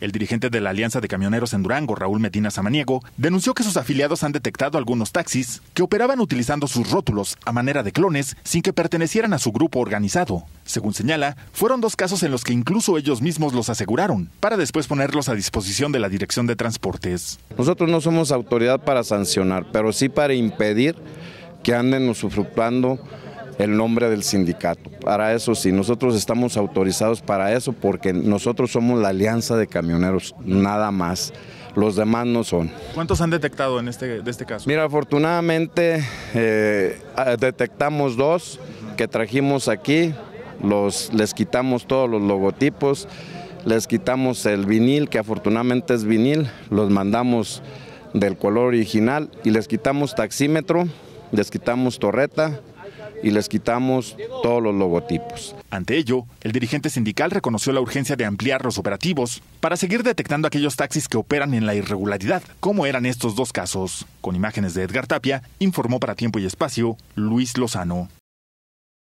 El dirigente de la Alianza de Camioneros en Durango, Raúl Medina Samaniego, denunció que sus afiliados han detectado algunos taxis que operaban utilizando sus rótulos a manera de clones sin que pertenecieran a su grupo organizado. Según señala, fueron dos casos en los que incluso ellos mismos los aseguraron, para después ponerlos a disposición de la Dirección de Transportes. Nosotros no somos autoridad para sancionar, pero sí para impedir que anden usufructuando el nombre del sindicato. Para eso sí, nosotros estamos autorizados para eso porque nosotros somos la alianza de camioneros, nada más. Los demás no son. ¿Cuántos han detectado en este, este caso? Mira, afortunadamente eh, ah, detectamos dos que trajimos aquí, los, les quitamos todos los logotipos, les quitamos el vinil, que afortunadamente es vinil, los mandamos del color original y les quitamos taxímetro, les quitamos torreta, y les quitamos todos los logotipos. Ante ello, el dirigente sindical reconoció la urgencia de ampliar los operativos para seguir detectando aquellos taxis que operan en la irregularidad, como eran estos dos casos. Con imágenes de Edgar Tapia, informó para Tiempo y Espacio Luis Lozano.